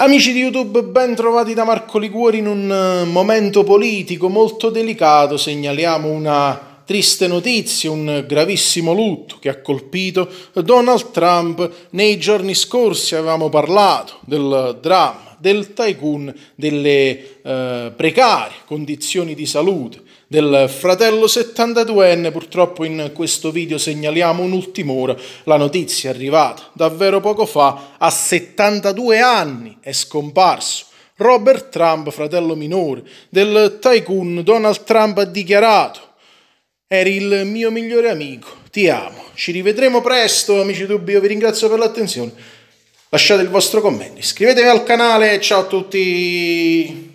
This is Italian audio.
Amici di YouTube, ben trovati da Marco Liguori in un eh, momento politico molto delicato. Segnaliamo una triste notizia, un gravissimo lutto che ha colpito Donald Trump. Nei giorni scorsi avevamo parlato del dramma del tycoon, delle eh, precarie condizioni di salute del fratello 72enne. Purtroppo in questo video segnaliamo un'ultima ora. La notizia è arrivata davvero poco fa. A 72 anni è scomparso. Robert Trump, fratello minore del tycoon Donald Trump, ha dichiarato Eri il mio migliore amico, ti amo. Ci rivedremo presto, amici dubbi, io vi ringrazio per l'attenzione. Lasciate il vostro commento, iscrivetevi al canale, ciao a tutti!